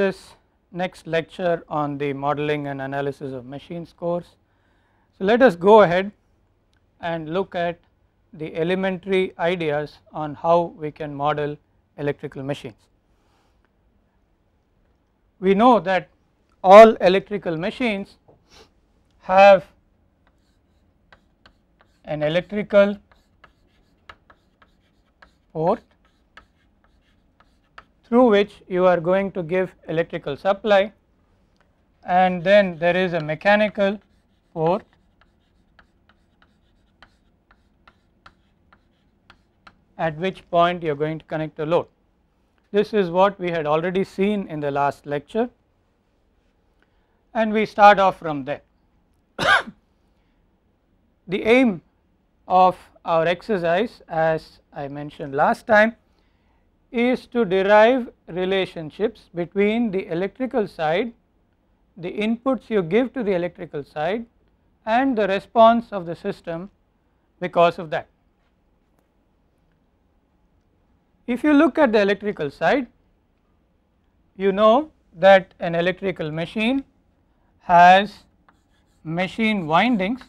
this next lecture on the modeling and analysis of machines course. So let us go ahead and look at the elementary ideas on how we can model electrical machines. We know that all electrical machines have an electrical port through which you are going to give electrical supply and then there is a mechanical port at which point you are going to connect the load. This is what we had already seen in the last lecture and we start off from there. the aim of our exercise as I mentioned last time is to derive relationships between the electrical side, the inputs you give to the electrical side and the response of the system because of that. If you look at the electrical side, you know that an electrical machine has machine windings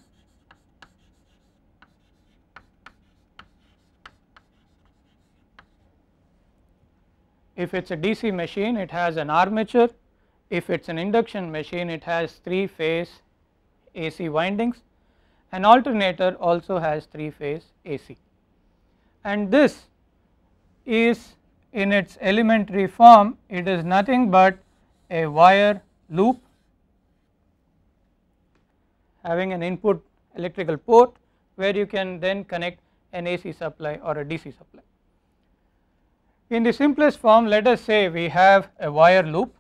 If it is a DC machine it has an armature, if it is an induction machine it has 3 phase AC windings, an alternator also has 3 phase AC. And this is in its elementary form it is nothing but a wire loop having an input electrical port where you can then connect an AC supply or a DC supply. In the simplest form let us say we have a wire loop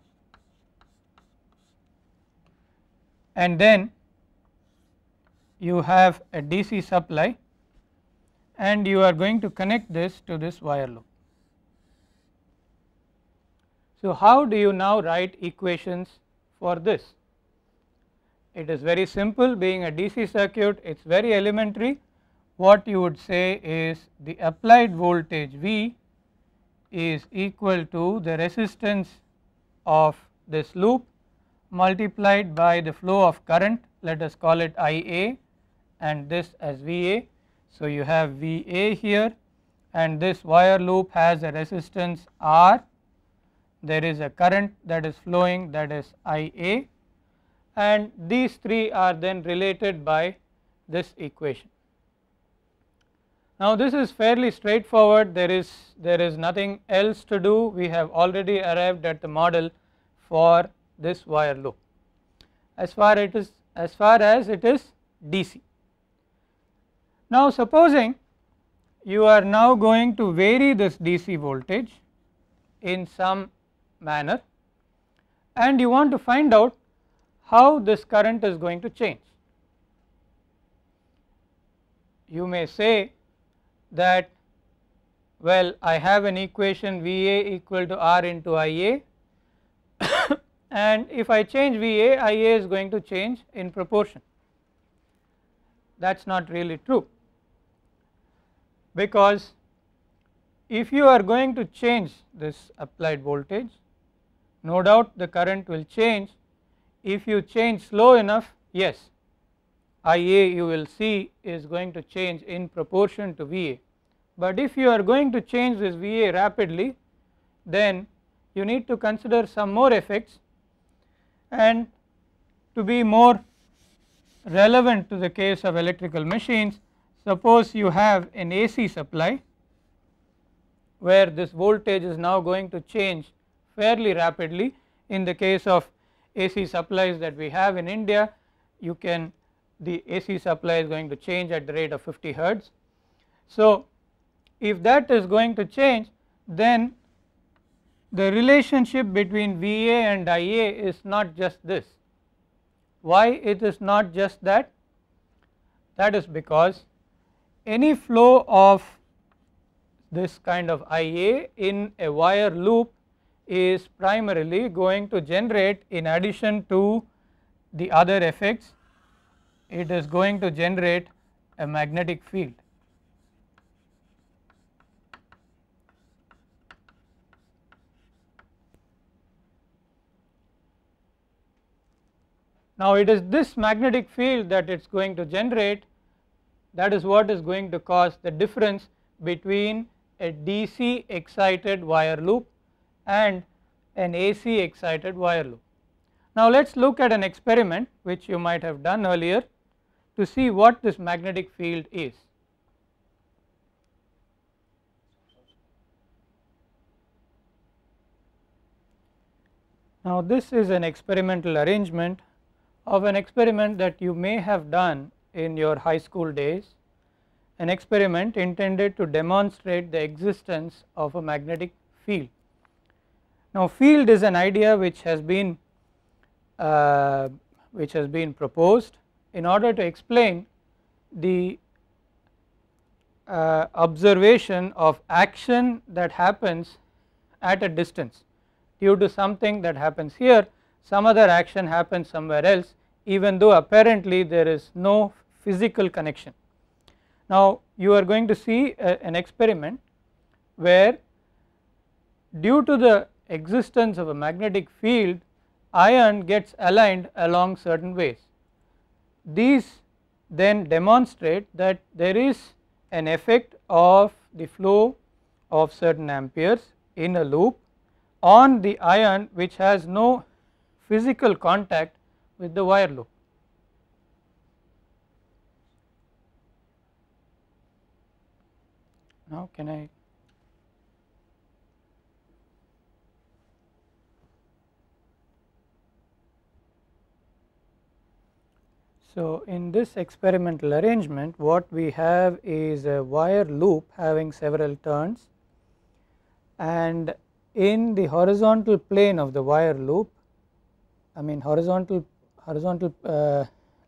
and then you have a DC supply and you are going to connect this to this wire loop. So, how do you now write equations for this? It is very simple being a DC circuit it is very elementary what you would say is the applied voltage V is equal to the resistance of this loop multiplied by the flow of current let us call it IA and this as VA. So, you have VA here and this wire loop has a resistance R there is a current that is flowing that is IA and these three are then related by this equation. Now, this is fairly straightforward there is there is nothing else to do we have already arrived at the model for this wire loop as far it is as far as it is DC. Now supposing you are now going to vary this DC voltage in some manner and you want to find out how this current is going to change. You may say that well I have an equation V A equal to R into I A and if I change V A, I A is going to change in proportion. That is not really true because if you are going to change this applied voltage no doubt the current will change if you change slow enough yes Ia you will see is going to change in proportion to Va. But if you are going to change this Va rapidly then you need to consider some more effects and to be more relevant to the case of electrical machines suppose you have an AC supply where this voltage is now going to change fairly rapidly in the case of AC supplies that we have in India you can the AC supply is going to change at the rate of 50 hertz. So if that is going to change then the relationship between VA and IA is not just this. Why it is not just that? That is because any flow of this kind of IA in a wire loop is primarily going to generate in addition to the other effects it is going to generate a magnetic field. Now, it is this magnetic field that it is going to generate that is what is going to cause the difference between a DC excited wire loop and an AC excited wire loop. Now, let us look at an experiment which you might have done earlier to see what this magnetic field is. Now this is an experimental arrangement of an experiment that you may have done in your high school days, an experiment intended to demonstrate the existence of a magnetic field. Now field is an idea which has been uh, which has been proposed in order to explain the uh, observation of action that happens at a distance due to something that happens here some other action happens somewhere else even though apparently there is no physical connection. Now you are going to see a, uh, an experiment where due to the existence of a magnetic field iron gets aligned along certain ways these then demonstrate that there is an effect of the flow of certain amperes in a loop on the ion which has no physical contact with the wire loop. Now, can I So, in this experimental arrangement what we have is a wire loop having several turns and in the horizontal plane of the wire loop I mean horizontal horizontal uh,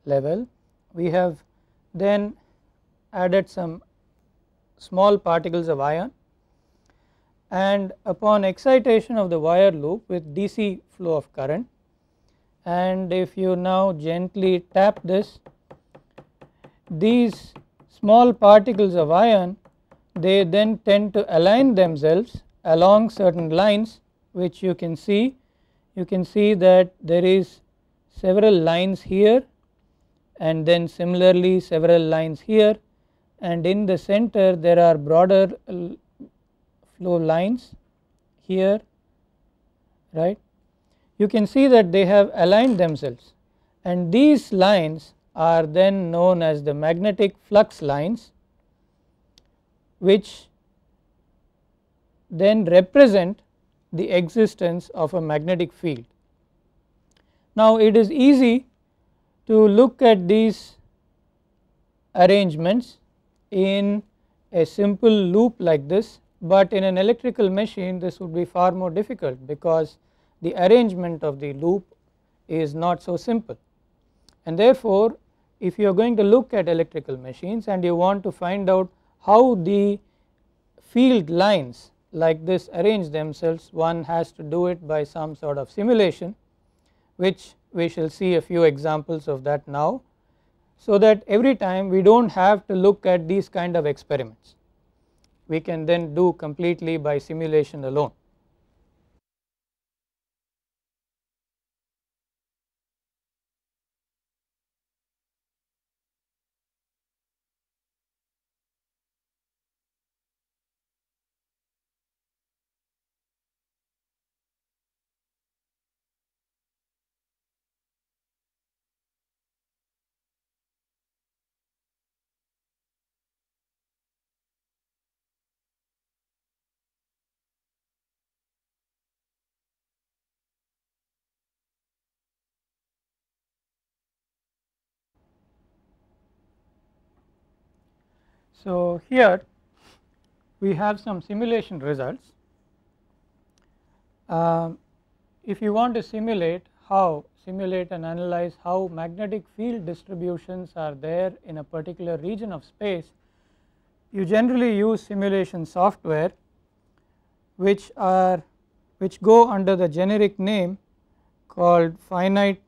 level we have then added some small particles of ion and upon excitation of the wire loop with DC flow of current and if you now gently tap this these small particles of iron they then tend to align themselves along certain lines which you can see you can see that there is several lines here and then similarly several lines here and in the center there are broader flow lines here right you can see that they have aligned themselves and these lines are then known as the magnetic flux lines which then represent the existence of a magnetic field. Now it is easy to look at these arrangements in a simple loop like this, but in an electrical machine this would be far more difficult because the arrangement of the loop is not so simple and therefore if you are going to look at electrical machines and you want to find out how the field lines like this arrange themselves one has to do it by some sort of simulation which we shall see a few examples of that now so that every time we do not have to look at these kind of experiments we can then do completely by simulation alone. So, here we have some simulation results. Uh, if you want to simulate how simulate and analyze how magnetic field distributions are there in a particular region of space, you generally use simulation software which are which go under the generic name called finite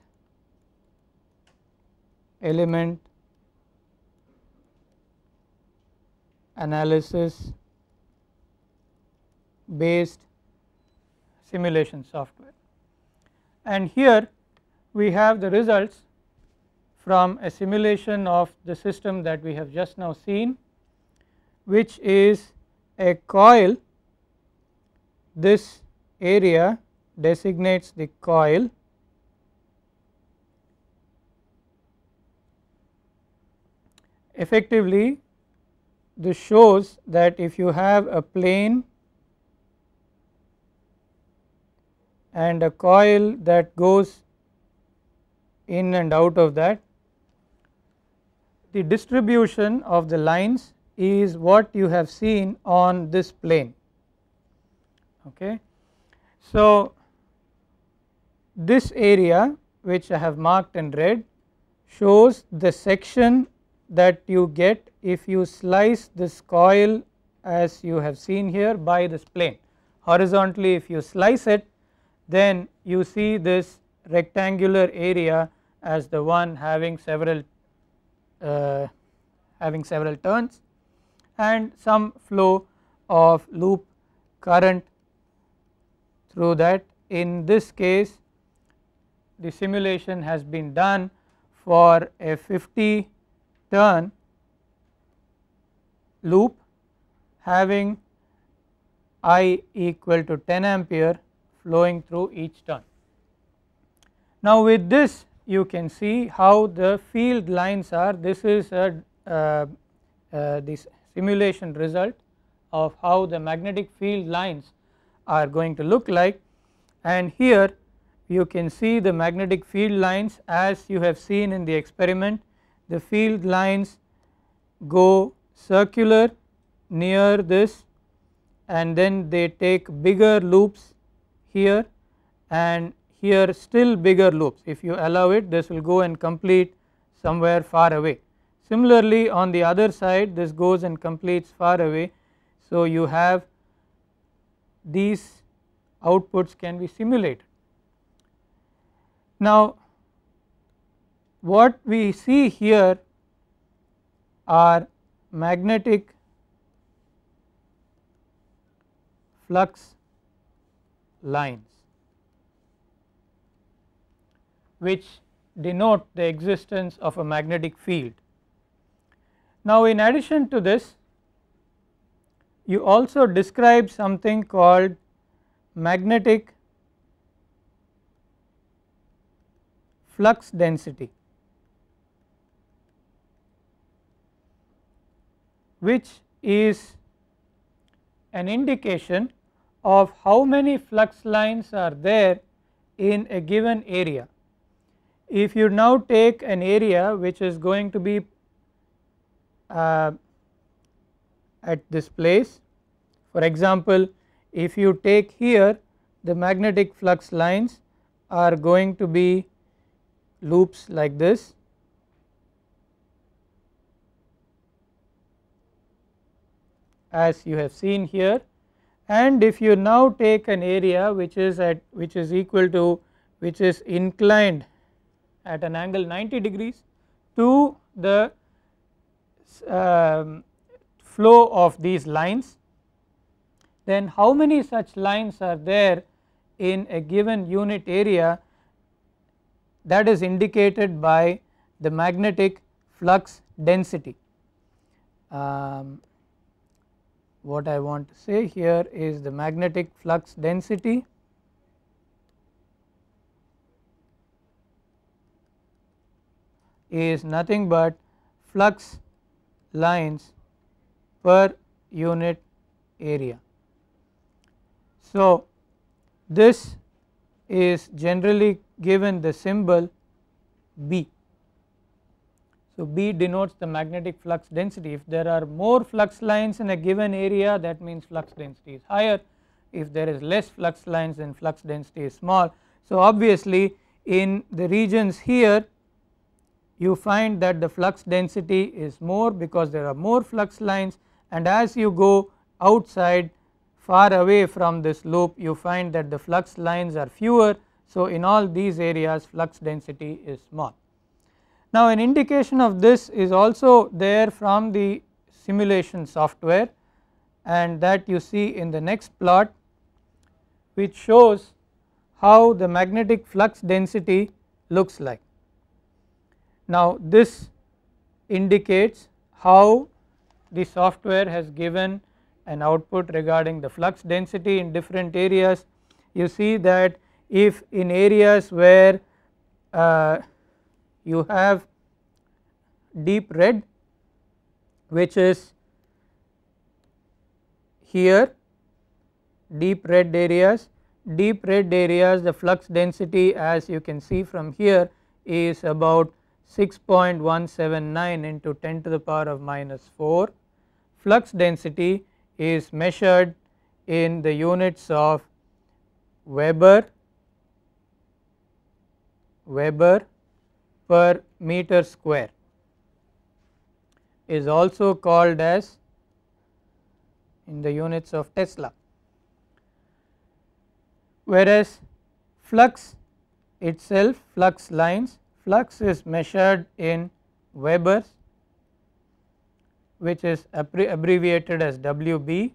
element analysis based simulation software. And here we have the results from a simulation of the system that we have just now seen which is a coil this area designates the coil effectively this shows that if you have a plane and a coil that goes in and out of that, the distribution of the lines is what you have seen on this plane. Okay. So, this area which I have marked in red shows the section that you get if you slice this coil as you have seen here by this plane horizontally if you slice it then you see this rectangular area as the one having several uh, having several turns and some flow of loop current through that in this case the simulation has been done for a 50 turn loop having I equal to 10 ampere flowing through each turn. Now with this you can see how the field lines are this is a uh, uh, this simulation result of how the magnetic field lines are going to look like and here you can see the magnetic field lines as you have seen in the experiment the field lines go circular near this and then they take bigger loops here and here still bigger loops if you allow it this will go and complete somewhere far away. Similarly on the other side this goes and completes far away. So you have these outputs can be simulated. Now what we see here are magnetic flux lines which denote the existence of a magnetic field. Now in addition to this you also describe something called magnetic flux density. which is an indication of how many flux lines are there in a given area. If you now take an area which is going to be uh, at this place for example, if you take here the magnetic flux lines are going to be loops like this as you have seen here and if you now take an area which is at which is equal to which is inclined at an angle 90 degrees to the uh, flow of these lines then how many such lines are there in a given unit area that is indicated by the magnetic flux density. Um, what I want to say here is the magnetic flux density is nothing but flux lines per unit area. So, this is generally given the symbol B. So, B denotes the magnetic flux density if there are more flux lines in a given area that means flux density is higher if there is less flux lines then flux density is small. So, obviously in the regions here you find that the flux density is more because there are more flux lines and as you go outside far away from this loop you find that the flux lines are fewer. So, in all these areas flux density is small. Now an indication of this is also there from the simulation software and that you see in the next plot which shows how the magnetic flux density looks like. Now this indicates how the software has given an output regarding the flux density in different areas. You see that if in areas where uh, you have deep red which is here deep red areas deep red areas the flux density as you can see from here is about 6.179 into 10 to the power of minus 4 flux density is measured in the units of Weber Weber per meter square is also called as in the units of Tesla. Whereas flux itself flux lines flux is measured in Webers which is abbreviated as WB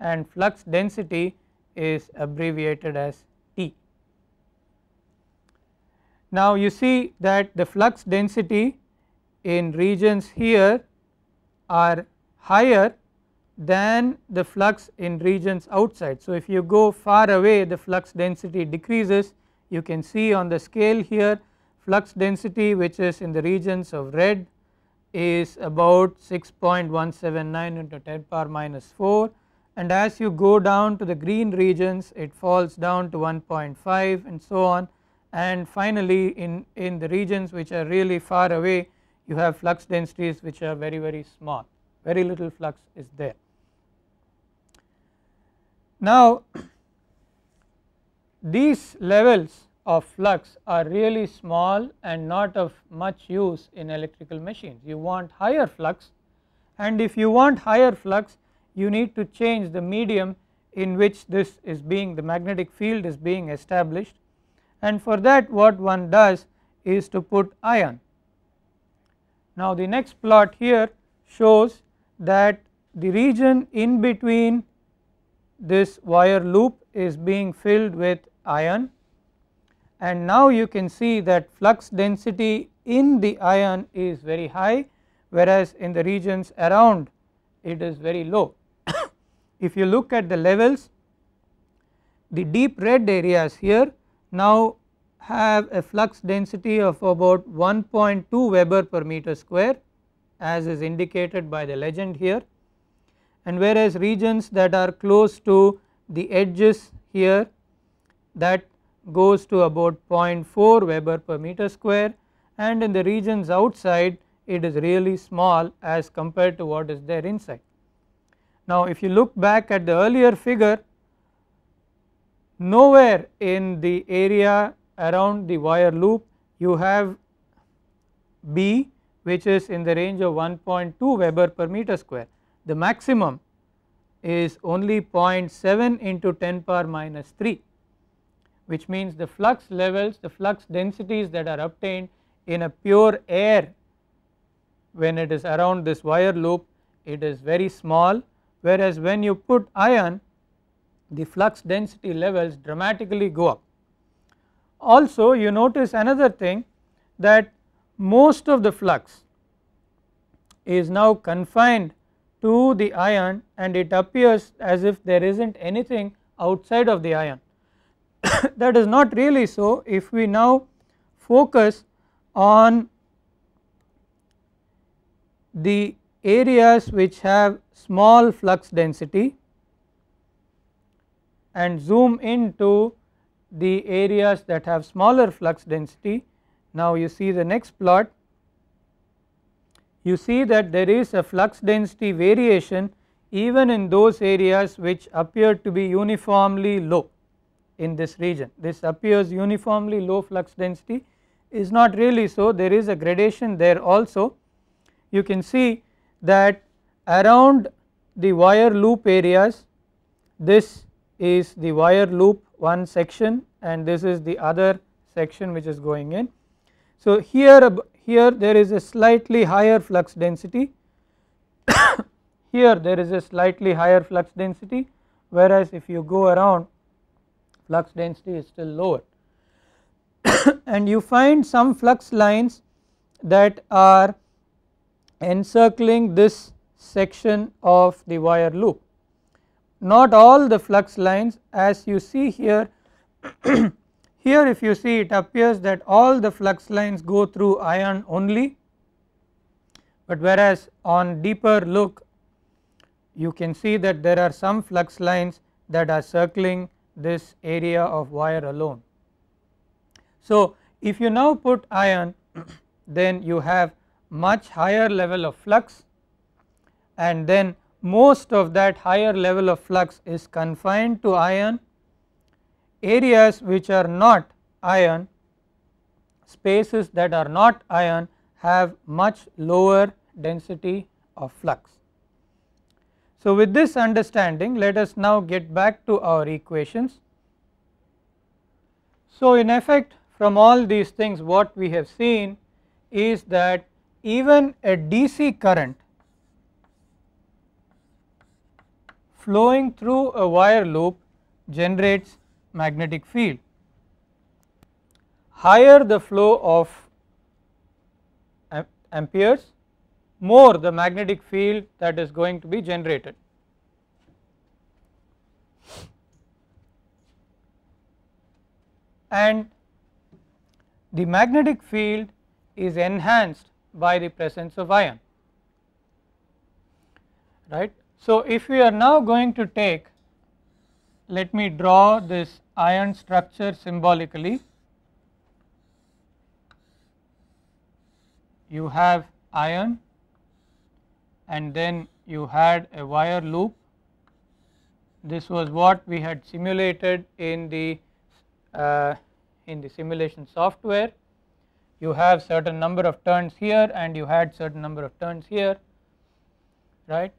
and flux density is abbreviated as now, you see that the flux density in regions here are higher than the flux in regions outside. So, if you go far away the flux density decreases you can see on the scale here flux density which is in the regions of red is about 6.179 into 10 power minus 4 and as you go down to the green regions it falls down to 1.5 and so on and finally in, in the regions which are really far away you have flux densities which are very very small very little flux is there. Now these levels of flux are really small and not of much use in electrical machines you want higher flux and if you want higher flux you need to change the medium in which this is being the magnetic field is being established and for that what one does is to put iron. Now the next plot here shows that the region in between this wire loop is being filled with iron, and now you can see that flux density in the iron is very high whereas in the regions around it is very low. if you look at the levels the deep red areas here now have a flux density of about 1.2 Weber per meter square as is indicated by the legend here and whereas regions that are close to the edges here that goes to about 0.4 Weber per meter square and in the regions outside it is really small as compared to what is there inside. Now if you look back at the earlier figure nowhere in the area around the wire loop you have B which is in the range of 1.2 Weber per meter square. The maximum is only 0.7 into 10 power minus 3 which means the flux levels the flux densities that are obtained in a pure air when it is around this wire loop it is very small whereas when you put ion the flux density levels dramatically go up. Also you notice another thing that most of the flux is now confined to the ion and it appears as if there is not anything outside of the ion. that is not really so if we now focus on the areas which have small flux density and zoom into the areas that have smaller flux density. Now you see the next plot you see that there is a flux density variation even in those areas which appear to be uniformly low in this region. This appears uniformly low flux density is not really so there is a gradation there also. You can see that around the wire loop areas this is the wire loop one section and this is the other section which is going in. So, here, here there is a slightly higher flux density, here there is a slightly higher flux density whereas if you go around flux density is still lower and you find some flux lines that are encircling this section of the wire loop not all the flux lines as you see here here if you see it appears that all the flux lines go through iron only but whereas on deeper look you can see that there are some flux lines that are circling this area of wire alone. So, if you now put iron, then you have much higher level of flux and then most of that higher level of flux is confined to ion areas which are not ion spaces that are not ion have much lower density of flux. So, with this understanding let us now get back to our equations. So, in effect from all these things what we have seen is that even a DC current flowing through a wire loop generates magnetic field. Higher the flow of amperes, more the magnetic field that is going to be generated. And the magnetic field is enhanced by the presence of iron. right so, if we are now going to take let me draw this iron structure symbolically. You have iron and then you had a wire loop. This was what we had simulated in the uh, in the simulation software. You have certain number of turns here and you had certain number of turns here right.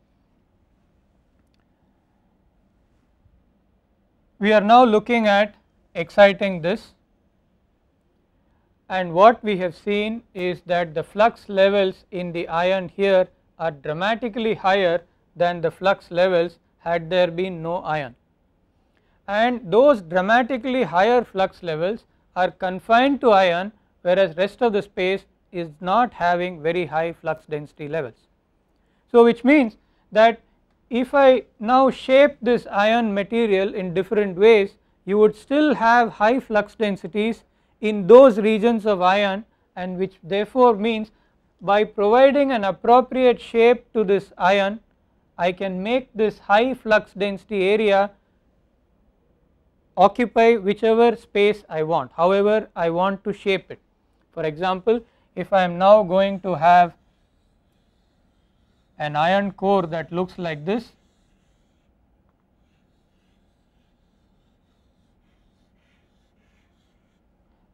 we are now looking at exciting this and what we have seen is that the flux levels in the ion here are dramatically higher than the flux levels had there been no ion. And those dramatically higher flux levels are confined to ion whereas rest of the space is not having very high flux density levels. So, which means that if I now shape this iron material in different ways you would still have high flux densities in those regions of iron and which therefore means by providing an appropriate shape to this iron I can make this high flux density area occupy whichever space I want however I want to shape it. For example if I am now going to have an iron core that looks like this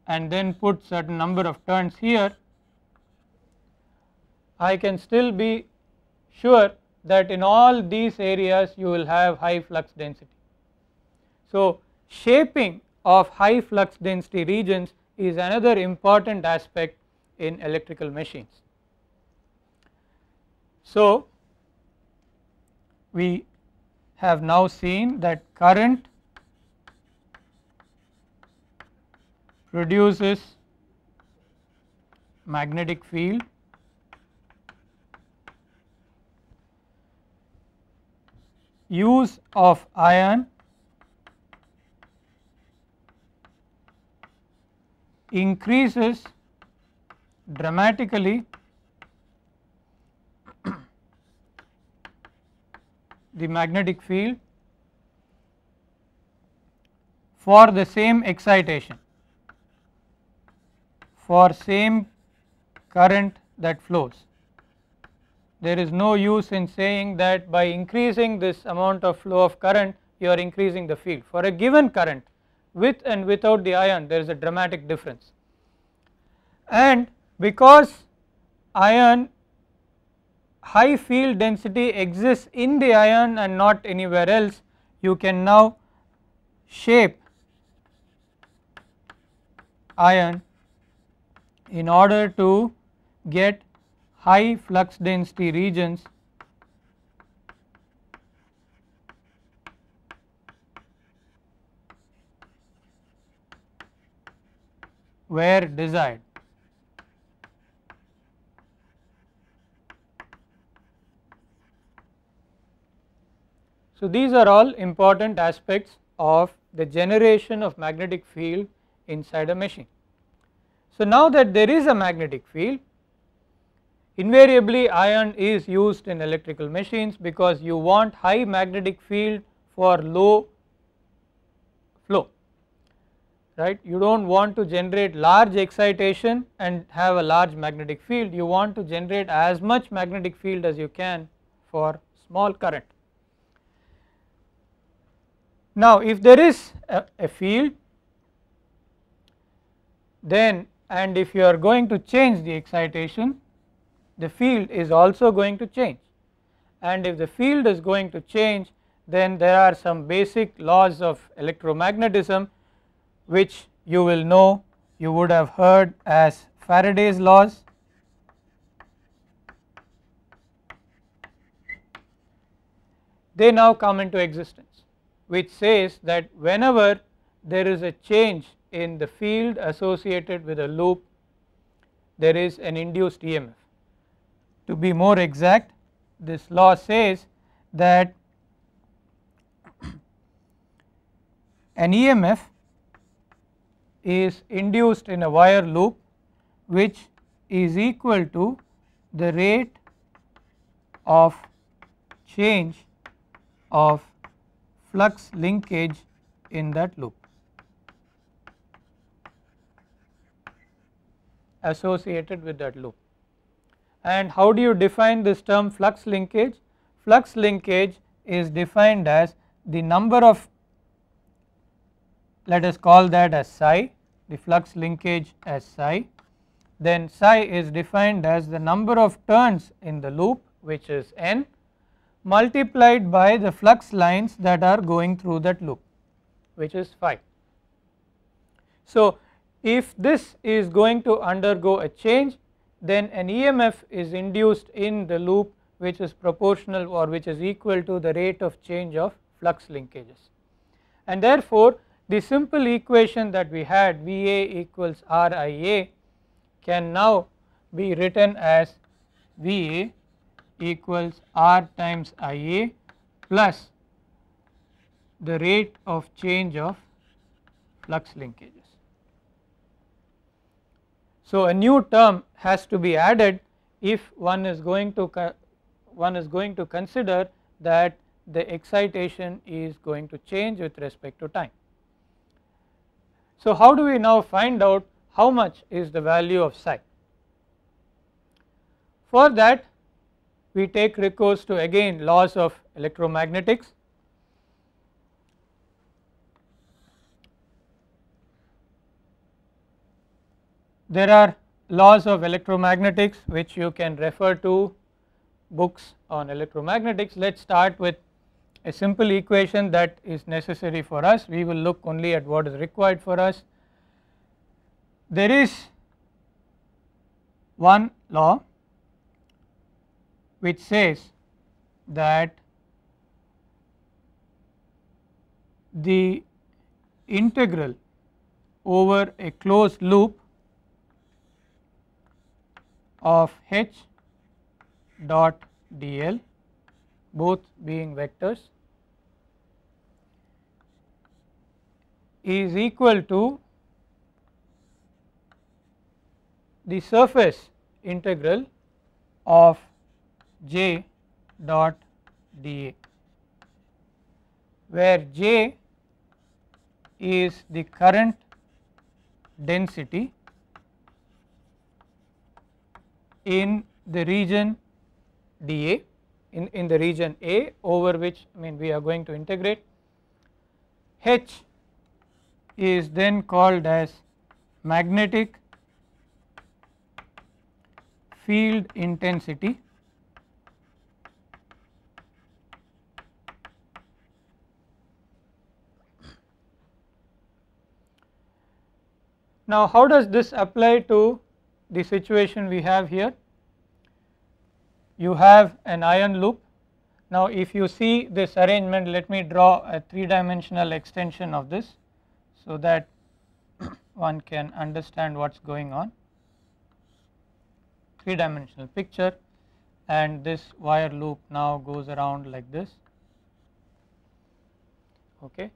and then put certain number of turns here, I can still be sure that in all these areas you will have high flux density. So, shaping of high flux density regions is another important aspect in electrical machines. So, we have now seen that current produces magnetic field use of iron increases dramatically the magnetic field for the same excitation for same current that flows. There is no use in saying that by increasing this amount of flow of current you are increasing the field. For a given current with and without the ion there is a dramatic difference and because ion high field density exists in the ion and not anywhere else you can now shape ion in order to get high flux density regions where desired. So, these are all important aspects of the generation of magnetic field inside a machine. So, now that there is a magnetic field invariably iron is used in electrical machines because you want high magnetic field for low flow right you do not want to generate large excitation and have a large magnetic field you want to generate as much magnetic field as you can for small current. Now if there is a, a field then and if you are going to change the excitation the field is also going to change and if the field is going to change then there are some basic laws of electromagnetism which you will know you would have heard as Faraday's laws they now come into existence which says that whenever there is a change in the field associated with a loop there is an induced EMF. To be more exact this law says that an EMF is induced in a wire loop which is equal to the rate of change of flux linkage in that loop associated with that loop. And how do you define this term flux linkage? Flux linkage is defined as the number of let us call that as psi the flux linkage as psi then psi is defined as the number of turns in the loop which is n multiplied by the flux lines that are going through that loop which is phi. So if this is going to undergo a change then an EMF is induced in the loop which is proportional or which is equal to the rate of change of flux linkages. And therefore the simple equation that we had VA equals RIA can now be written as VA equals R times I A plus the rate of change of flux linkages. So, a new term has to be added if one is going to one is going to consider that the excitation is going to change with respect to time. So, how do we now find out how much is the value of psi? For that we take recourse to again laws of electromagnetics. There are laws of electromagnetics which you can refer to books on electromagnetics. Let us start with a simple equation that is necessary for us. We will look only at what is required for us. There is one law which says that the integral over a closed loop of h dot dl both being vectors is equal to the surface integral of J dot dA where J is the current density in the region dA in, in the region A over which I mean we are going to integrate. H is then called as magnetic field intensity Now, how does this apply to the situation we have here? You have an iron loop. Now, if you see this arrangement, let me draw a three dimensional extension of this so that one can understand what is going on. Three dimensional picture and this wire loop now goes around like this. Okay.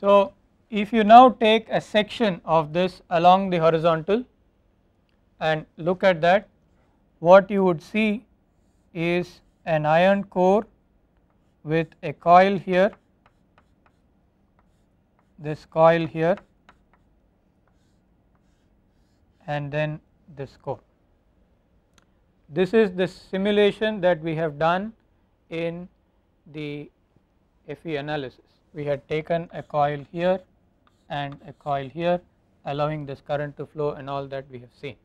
So, if you now take a section of this along the horizontal and look at that what you would see is an iron core with a coil here this coil here and then this core. This is the simulation that we have done in the FE analysis. We had taken a coil here and a coil here allowing this current to flow and all that we have seen.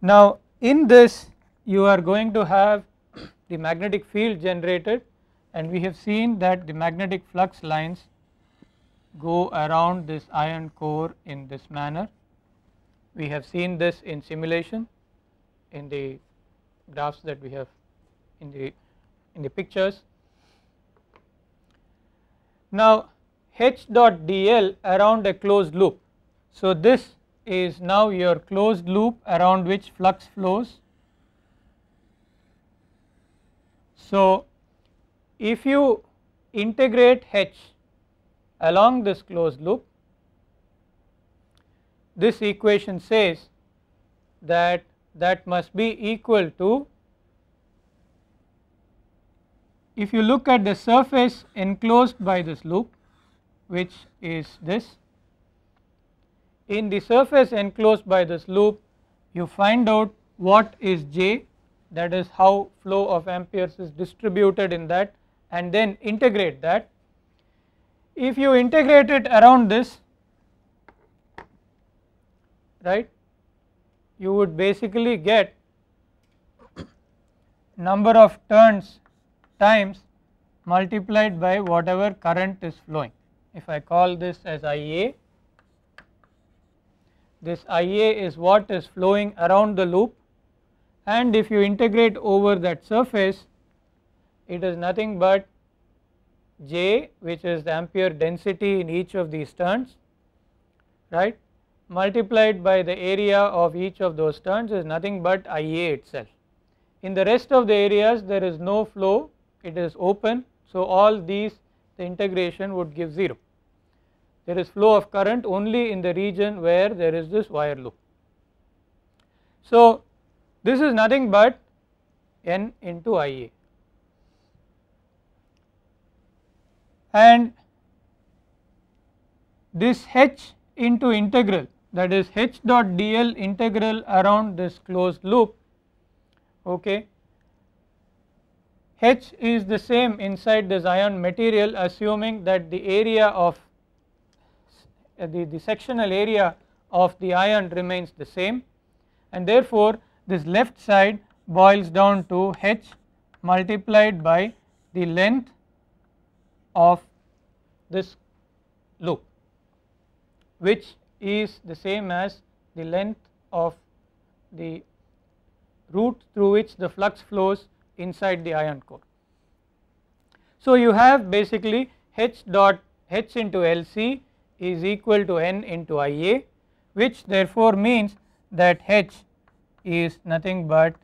Now in this you are going to have the magnetic field generated and we have seen that the magnetic flux lines go around this iron core in this manner. We have seen this in simulation in the graphs that we have in the in the pictures. Now h dot dl around a closed loop. So, this is now your closed loop around which flux flows. So, if you integrate h along this closed loop, this equation says that that must be equal to if you look at the surface enclosed by this loop which is this. In the surface enclosed by this loop you find out what is J that is how flow of amperes is distributed in that and then integrate that. If you integrate it around this right you would basically get number of turns times multiplied by whatever current is flowing if I call this as IA, this IA is what is flowing around the loop and if you integrate over that surface it is nothing but J which is the ampere density in each of these turns right multiplied by the area of each of those turns is nothing but IA itself. In the rest of the areas there is no flow it is open so all these the integration would give 0. There is flow of current only in the region where there is this wire loop. So, this is nothing but N into IA and this H into integral that is H dot dl integral around this closed loop okay H is the same inside the ion material assuming that the area of uh, the, the sectional area of the ion remains the same and therefore this left side boils down to H multiplied by the length of this loop which is the same as the length of the route through which the flux flows inside the ion core. So you have basically H dot H into LC is equal to N into IA which therefore means that H is nothing but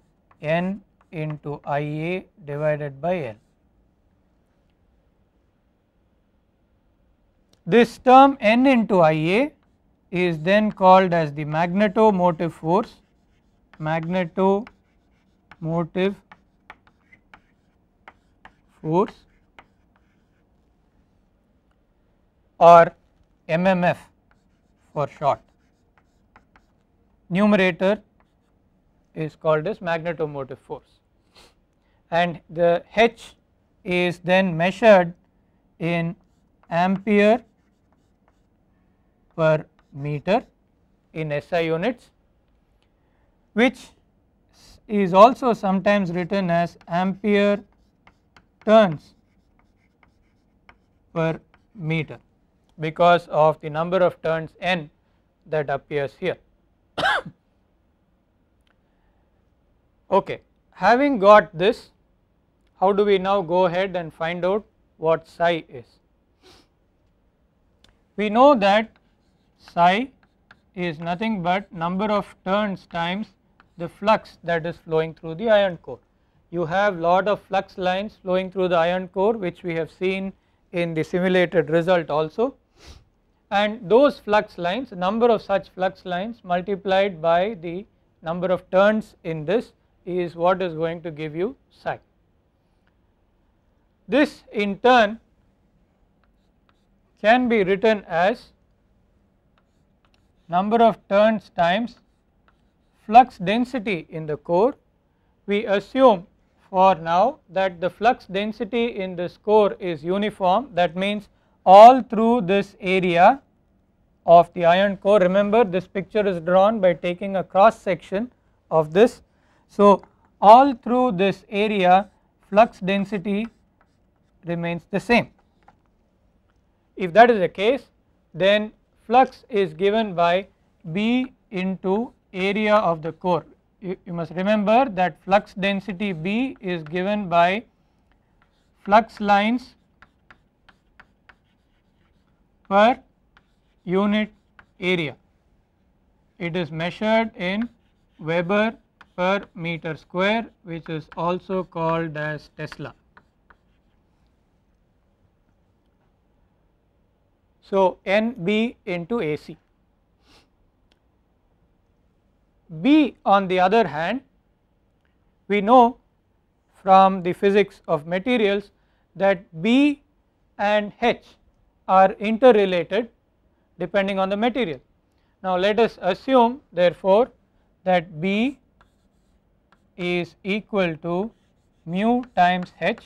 N into IA divided by L. This term N into IA is then called as the magnetomotive force, magnetomotive Woods or MMF for short. Numerator is called as magnetomotive force and the H is then measured in ampere per meter in SI units which is also sometimes written as ampere turns per meter because of the number of turns n that appears here. okay, having got this how do we now go ahead and find out what psi is? We know that psi is nothing but number of turns times the flux that is flowing through the iron core you have lot of flux lines flowing through the iron core which we have seen in the simulated result also and those flux lines number of such flux lines multiplied by the number of turns in this is what is going to give you psi. This in turn can be written as number of turns times flux density in the core. We assume or now that the flux density in this core is uniform that means all through this area of the iron core remember this picture is drawn by taking a cross section of this. So all through this area flux density remains the same. If that is the case then flux is given by B into area of the core you, you must remember that flux density B is given by flux lines per unit area. It is measured in Weber per meter square which is also called as Tesla. So, NB into AC. B on the other hand we know from the physics of materials that B and H are interrelated depending on the material. Now let us assume therefore that B is equal to mu times H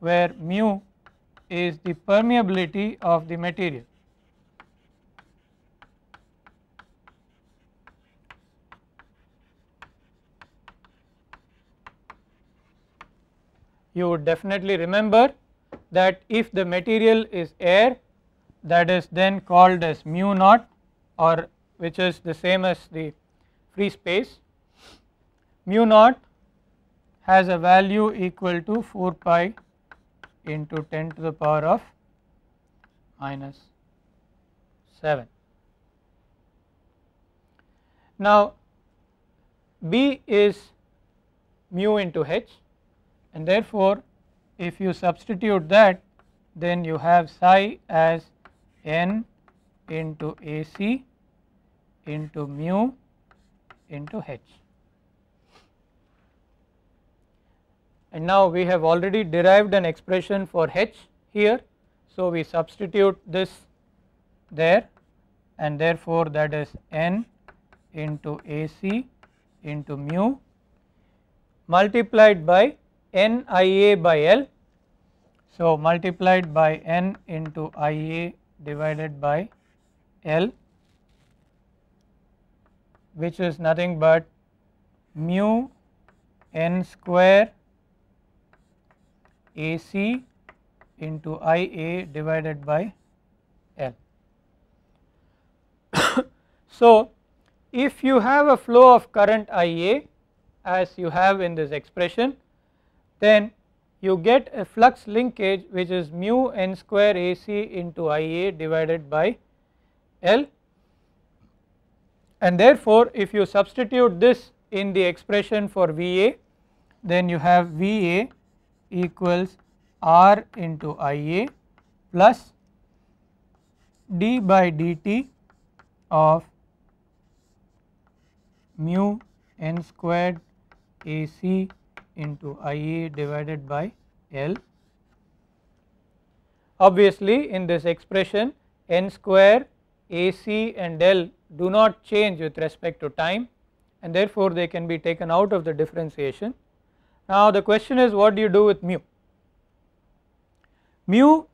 where mu is the permeability of the material. you would definitely remember that if the material is air that is then called as mu naught or which is the same as the free space mu naught has a value equal to 4 pi into 10 to the power of minus 7. Now B is mu into H and therefore if you substitute that then you have psi as n into AC into mu into H. And now we have already derived an expression for H here. So, we substitute this there and therefore that is n into AC into mu multiplied by n I A by L. So, multiplied by n into I A divided by L which is nothing but mu n square AC into IA divided by L. so, if you have a flow of current IA as you have in this expression then you get a flux linkage which is mu n square AC into IA divided by L and therefore if you substitute this in the expression for VA then you have VA equals R into IA plus d by dt of mu n squared AC into I A divided by L. Obviously, in this expression n square AC and L do not change with respect to time and therefore they can be taken out of the differentiation. Now the question is what do you do with mu? Mu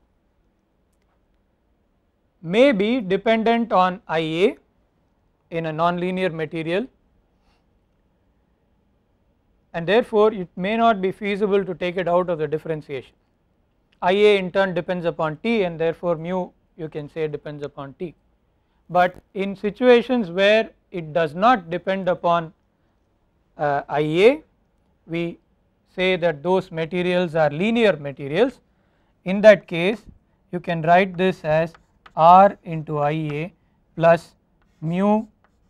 may be dependent on IA in a nonlinear material and therefore it may not be feasible to take it out of the differentiation. Ia in turn depends upon t and therefore mu you can say depends upon t. But in situations where it does not depend upon uh, Ia we say that those materials are linear materials in that case you can write this as R into Ia plus mu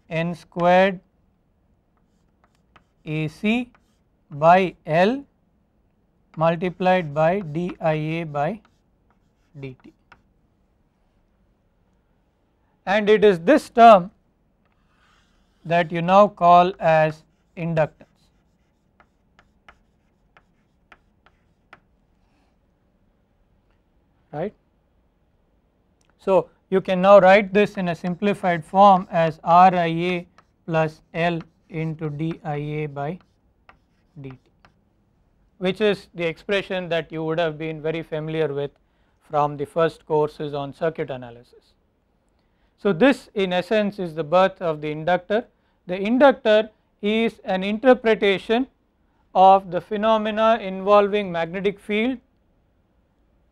n squared AC by L multiplied by DIA by DT. And it is this term that you now call as inductance. right. So, you can now write this in a simplified form as RIA plus L into DIA by dt which is the expression that you would have been very familiar with from the first courses on circuit analysis. So this in essence is the birth of the inductor. The inductor is an interpretation of the phenomena involving magnetic field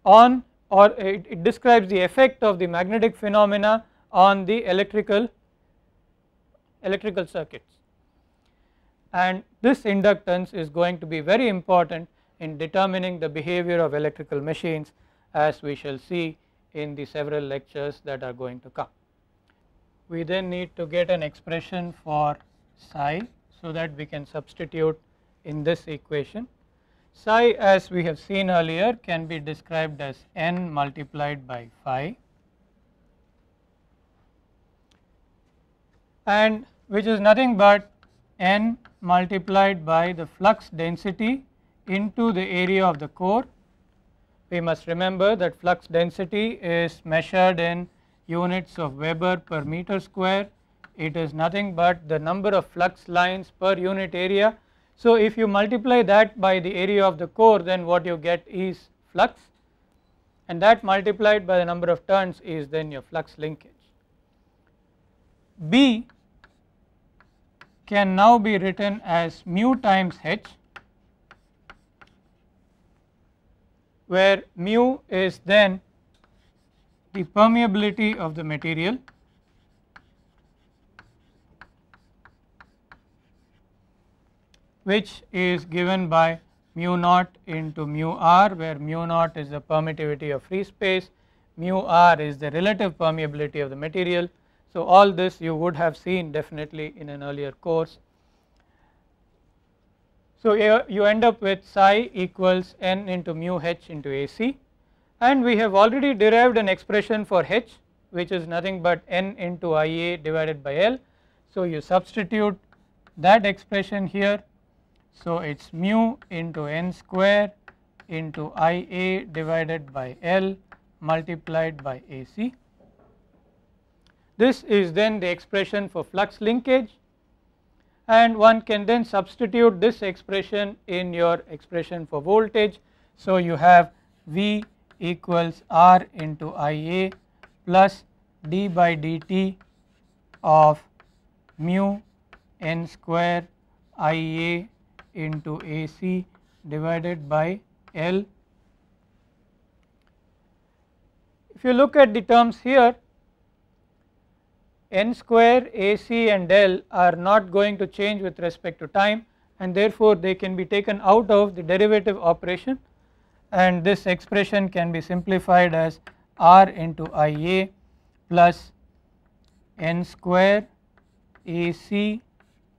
on or it, it describes the effect of the magnetic phenomena on the electrical electrical circuits and this inductance is going to be very important in determining the behavior of electrical machines as we shall see in the several lectures that are going to come. We then need to get an expression for psi so that we can substitute in this equation. Psi as we have seen earlier can be described as n multiplied by phi and which is nothing but n multiplied by the flux density into the area of the core. We must remember that flux density is measured in units of Weber per meter square. It is nothing but the number of flux lines per unit area. So, if you multiply that by the area of the core then what you get is flux and that multiplied by the number of turns is then your flux linkage. B can now be written as mu times h where mu is then the permeability of the material which is given by mu naught into mu r where mu naught is the permittivity of free space, mu r is the relative permeability of the material so, all this you would have seen definitely in an earlier course. So, you end up with psi equals n into mu h into AC and we have already derived an expression for h which is nothing but n into IA divided by L. So, you substitute that expression here. So, it is mu into n square into IA divided by L multiplied by AC. This is then the expression for flux linkage and one can then substitute this expression in your expression for voltage. So, you have V equals R into IA plus d by dt of mu n square Ia into AC divided by L. If you look at the terms here n square AC and L are not going to change with respect to time and therefore they can be taken out of the derivative operation and this expression can be simplified as R into IA plus n square AC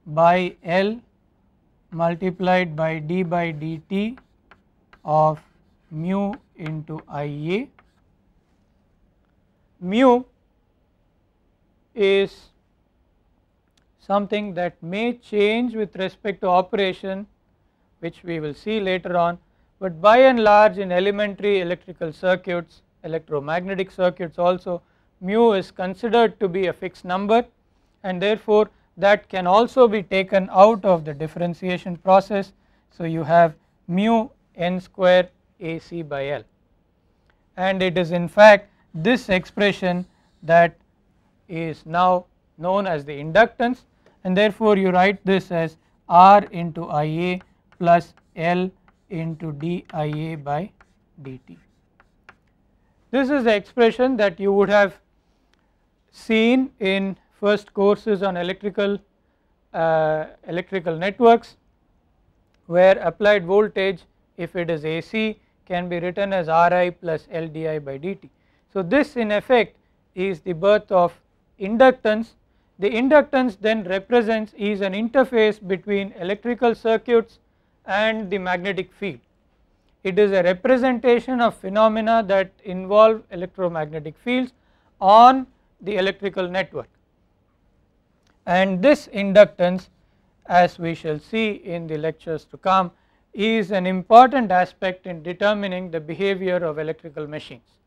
by L multiplied by d by dt of mu into Ia. Mu is something that may change with respect to operation which we will see later on, but by and large in elementary electrical circuits, electromagnetic circuits also mu is considered to be a fixed number and therefore that can also be taken out of the differentiation process. So, you have mu n square AC by L and it is in fact this expression that is now known as the inductance and therefore you write this as R into IA plus L into dIA by dt. This is the expression that you would have seen in first courses on electrical uh, electrical networks where applied voltage if it is AC can be written as Ri plus LDI by dt. So this in effect is the birth of inductance. The inductance then represents is an interface between electrical circuits and the magnetic field. It is a representation of phenomena that involve electromagnetic fields on the electrical network and this inductance as we shall see in the lectures to come is an important aspect in determining the behavior of electrical machines.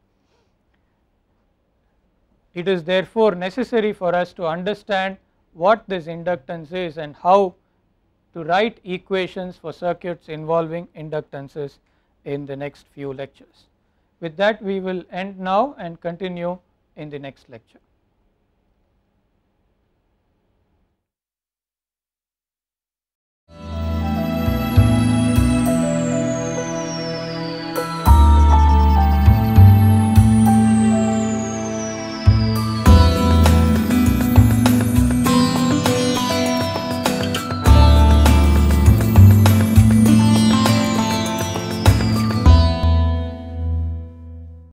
It is therefore necessary for us to understand what this inductance is and how to write equations for circuits involving inductances in the next few lectures. With that we will end now and continue in the next lecture.